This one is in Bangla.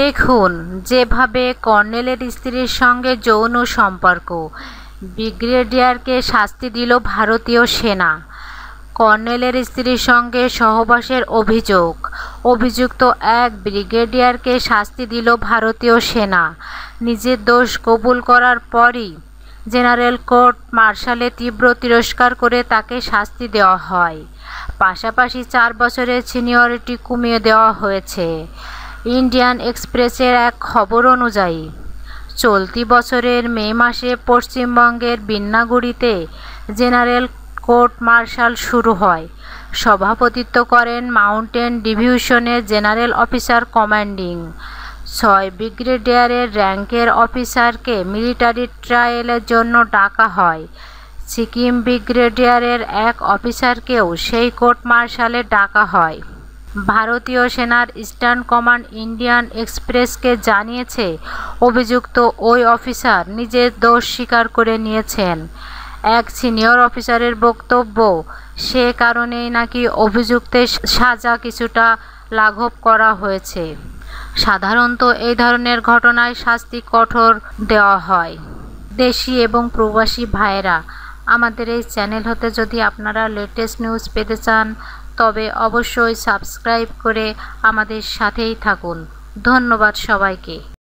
দেখুন যেভাবে কর্নেলের স্ত্রীর সঙ্গে যৌন সম্পর্ক ব্রিগেডিয়ারকে শাস্তি দিল ভারতীয় সেনা কর্নেলের স্ত্রীর সঙ্গে সহবাসের অভিযোগ অভিযুক্ত এক ব্রিগেডিয়ারকে শাস্তি দিল ভারতীয় সেনা নিজের দোষ কবুল করার পরই জেনারেল কোর্ট মার্শালে তীব্র তিরস্কার করে তাকে শাস্তি দেওয়া হয় পাশাপাশি চার বছরের সিনিয়রিটি কমিয়ে দেওয়া হয়েছে ইন্ডিয়ান এক্সপ্রেসের এক খবর অনুযায়ী চলতি বছরের মে মাসে পশ্চিমবঙ্গের বিন্নাগুড়িতে জেনারেল কোর্ট মার্শাল শুরু হয় সভাপতিত্ব করেন মাউন্টেন ডিভিশনের জেনারেল অফিসার কমান্ডিং ছয় ব্রিগেডিয়ারের র্যাঙ্কের অফিসারকে মিলিটারি ট্রায়ালের জন্য ডাকা হয় সিকিম ব্রিগেডিয়ারের এক অফিসারকেও সেই কোর্ট মার্শালে ডাকা হয় ভারতীয় সেনার ইস্টার্ন কমান্ড ইন্ডিয়ান এক্সপ্রেসকে জানিয়েছে অভিযুক্ত ওই অফিসার নিজের দোষ স্বীকার করে নিয়েছেন এক সিনিয়র অফিসারের বক্তব্য সে কারণেই নাকি অভিযুক্তের সাজা কিছুটা লাঘব করা হয়েছে সাধারণত এই ধরনের ঘটনায় শাস্তি কঠোর দেওয়া হয় দেশি এবং প্রবাসী ভাইয়েরা আমাদের এই চ্যানেল হতে যদি আপনারা লেটেস্ট নিউজ পেতে চান তবে অবশ্যই সাবস্ক্রাইব করে আমাদের সাথেই থাকুন ধন্যবাদ সবাইকে